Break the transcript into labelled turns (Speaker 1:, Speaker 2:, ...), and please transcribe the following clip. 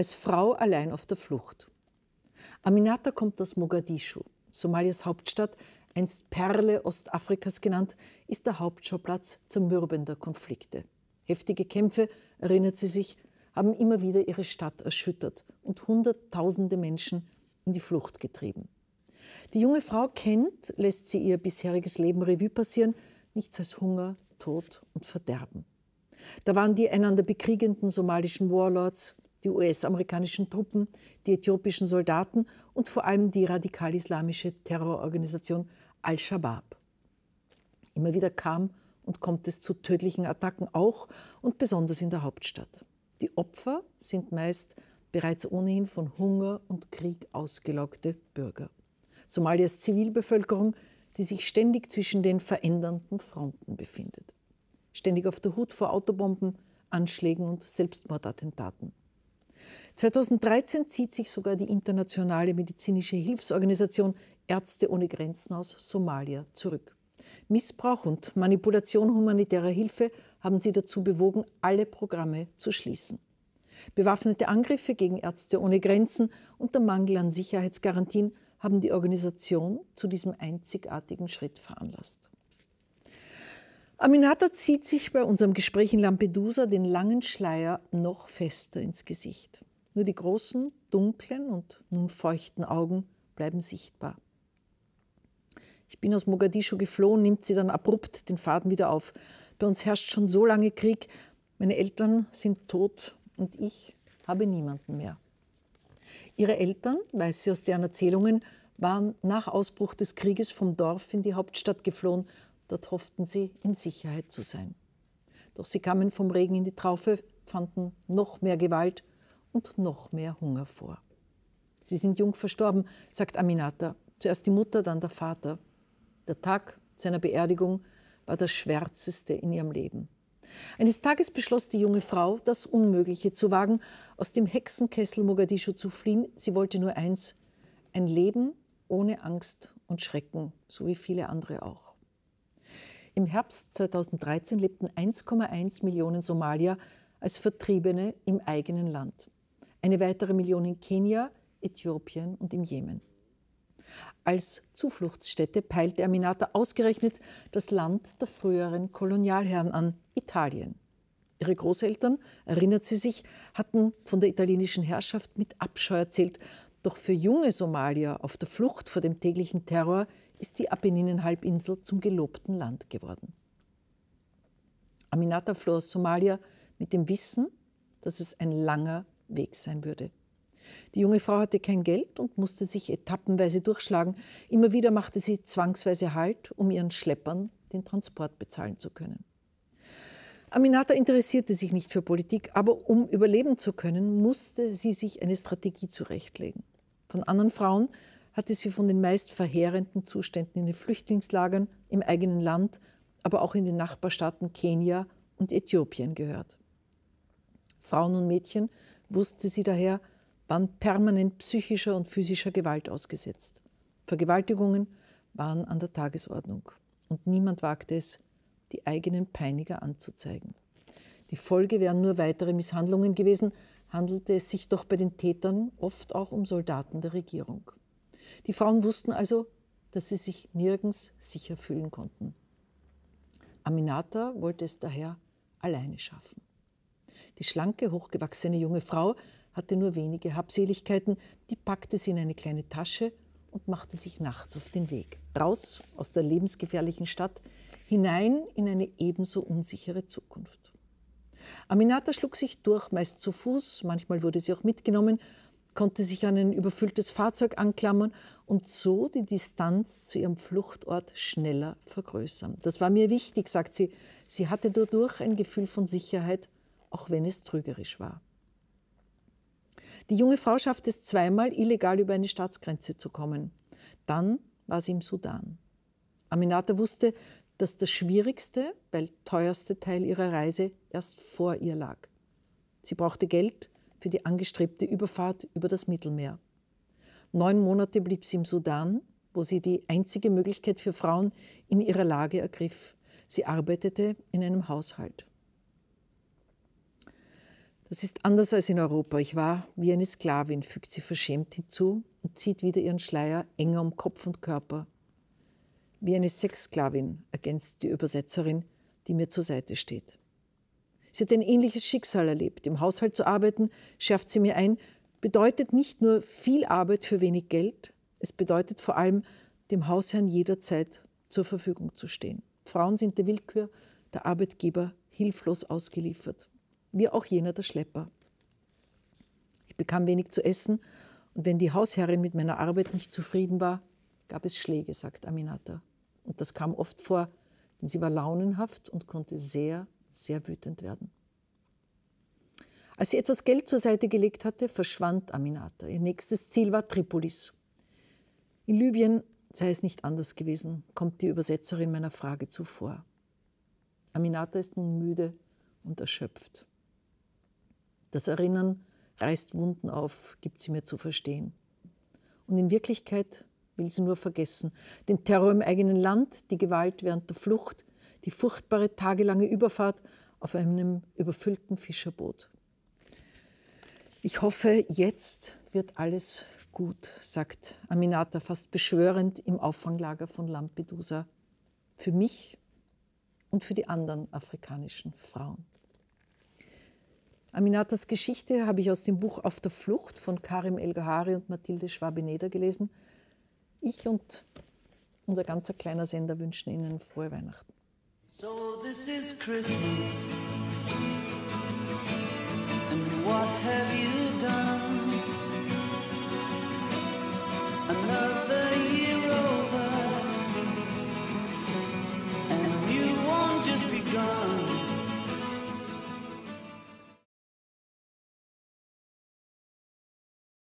Speaker 1: als Frau allein auf der Flucht. Aminata kommt aus Mogadischu, Somalias Hauptstadt, einst Perle Ostafrikas genannt, ist der Hauptschauplatz zermürbender Konflikte. Heftige Kämpfe, erinnert sie sich, haben immer wieder ihre Stadt erschüttert und Hunderttausende Menschen in die Flucht getrieben. Die junge Frau kennt, lässt sie ihr bisheriges Leben Revue passieren, nichts als Hunger, Tod und Verderben. Da waren die einander bekriegenden somalischen Warlords, die US-amerikanischen Truppen, die äthiopischen Soldaten und vor allem die radikal-islamische Terrororganisation Al-Shabaab. Immer wieder kam und kommt es zu tödlichen Attacken auch und besonders in der Hauptstadt. Die Opfer sind meist bereits ohnehin von Hunger und Krieg ausgelaugte Bürger. Somalias Zivilbevölkerung, die sich ständig zwischen den verändernden Fronten befindet. Ständig auf der Hut vor Autobomben, Anschlägen und Selbstmordattentaten. 2013 zieht sich sogar die internationale medizinische Hilfsorganisation Ärzte ohne Grenzen aus Somalia zurück. Missbrauch und Manipulation humanitärer Hilfe haben sie dazu bewogen, alle Programme zu schließen. Bewaffnete Angriffe gegen Ärzte ohne Grenzen und der Mangel an Sicherheitsgarantien haben die Organisation zu diesem einzigartigen Schritt veranlasst. Aminata zieht sich bei unserem Gespräch in Lampedusa den langen Schleier noch fester ins Gesicht. Nur die großen, dunklen und nun feuchten Augen bleiben sichtbar. Ich bin aus Mogadischu geflohen, nimmt sie dann abrupt den Faden wieder auf. Bei uns herrscht schon so lange Krieg. Meine Eltern sind tot und ich habe niemanden mehr. Ihre Eltern, weiß sie aus deren Erzählungen, waren nach Ausbruch des Krieges vom Dorf in die Hauptstadt geflohen. Dort hofften sie, in Sicherheit zu sein. Doch sie kamen vom Regen in die Traufe, fanden noch mehr Gewalt und noch mehr Hunger vor. Sie sind jung verstorben, sagt Aminata. Zuerst die Mutter, dann der Vater. Der Tag seiner Beerdigung war das schwärzeste in ihrem Leben. Eines Tages beschloss die junge Frau, das Unmögliche zu wagen, aus dem Hexenkessel Mogadischu zu fliehen. Sie wollte nur eins, ein Leben ohne Angst und Schrecken, so wie viele andere auch. Im Herbst 2013 lebten 1,1 Millionen Somalier als Vertriebene im eigenen Land eine weitere Million in Kenia, Äthiopien und im Jemen. Als Zufluchtsstätte peilte Aminata ausgerechnet das Land der früheren Kolonialherren an, Italien. Ihre Großeltern, erinnert sie sich, hatten von der italienischen Herrschaft mit Abscheu erzählt, doch für junge Somalier auf der Flucht vor dem täglichen Terror ist die Apenninenhalbinsel zum gelobten Land geworden. Aminata floh aus Somalia mit dem Wissen, dass es ein langer Weg sein würde. Die junge Frau hatte kein Geld und musste sich etappenweise durchschlagen. Immer wieder machte sie zwangsweise Halt, um ihren Schleppern den Transport bezahlen zu können. Aminata interessierte sich nicht für Politik, aber um überleben zu können, musste sie sich eine Strategie zurechtlegen. Von anderen Frauen hatte sie von den meist verheerenden Zuständen in den Flüchtlingslagern, im eigenen Land, aber auch in den Nachbarstaaten Kenia und Äthiopien gehört. Frauen und Mädchen wusste sie daher, waren permanent psychischer und physischer Gewalt ausgesetzt. Vergewaltigungen waren an der Tagesordnung und niemand wagte es, die eigenen Peiniger anzuzeigen. Die Folge wären nur weitere Misshandlungen gewesen, handelte es sich doch bei den Tätern oft auch um Soldaten der Regierung. Die Frauen wussten also, dass sie sich nirgends sicher fühlen konnten. Aminata wollte es daher alleine schaffen. Die schlanke, hochgewachsene junge Frau hatte nur wenige Habseligkeiten, die packte sie in eine kleine Tasche und machte sich nachts auf den Weg. Raus aus der lebensgefährlichen Stadt, hinein in eine ebenso unsichere Zukunft. Aminata schlug sich durch, meist zu Fuß, manchmal wurde sie auch mitgenommen, konnte sich an ein überfülltes Fahrzeug anklammern und so die Distanz zu ihrem Fluchtort schneller vergrößern. Das war mir wichtig, sagt sie. Sie hatte dadurch ein Gefühl von Sicherheit auch wenn es trügerisch war. Die junge Frau schaffte es zweimal, illegal über eine Staatsgrenze zu kommen. Dann war sie im Sudan. Aminata wusste, dass der schwierigste, weil teuerste Teil ihrer Reise erst vor ihr lag. Sie brauchte Geld für die angestrebte Überfahrt über das Mittelmeer. Neun Monate blieb sie im Sudan, wo sie die einzige Möglichkeit für Frauen in ihrer Lage ergriff. Sie arbeitete in einem Haushalt. Das ist anders als in Europa. Ich war wie eine Sklavin, fügt sie verschämt hinzu und zieht wieder ihren Schleier enger um Kopf und Körper. Wie eine Sexsklavin, ergänzt die Übersetzerin, die mir zur Seite steht. Sie hat ein ähnliches Schicksal erlebt. Im Haushalt zu arbeiten, schärft sie mir ein, bedeutet nicht nur viel Arbeit für wenig Geld, es bedeutet vor allem, dem Hausherrn jederzeit zur Verfügung zu stehen. Frauen sind der Willkür der Arbeitgeber hilflos ausgeliefert wie auch jener der Schlepper. Ich bekam wenig zu essen und wenn die Hausherrin mit meiner Arbeit nicht zufrieden war, gab es Schläge, sagt Aminata. Und das kam oft vor, denn sie war launenhaft und konnte sehr, sehr wütend werden. Als sie etwas Geld zur Seite gelegt hatte, verschwand Aminata. Ihr nächstes Ziel war Tripolis. In Libyen sei es nicht anders gewesen, kommt die Übersetzerin meiner Frage zuvor. Aminata ist nun müde und erschöpft. Das Erinnern reißt Wunden auf, gibt sie mir zu verstehen. Und in Wirklichkeit will sie nur vergessen. Den Terror im eigenen Land, die Gewalt während der Flucht, die furchtbare tagelange Überfahrt auf einem überfüllten Fischerboot. Ich hoffe, jetzt wird alles gut, sagt Aminata fast beschwörend im Auffanglager von Lampedusa. Für mich und für die anderen afrikanischen Frauen. Aminatas Geschichte habe ich aus dem Buch Auf der Flucht von Karim El-Gahari und Mathilde Schwabeneder gelesen. Ich und unser ganzer kleiner Sender wünschen Ihnen frohe Weihnachten. So this is Christmas. And what have you done? Another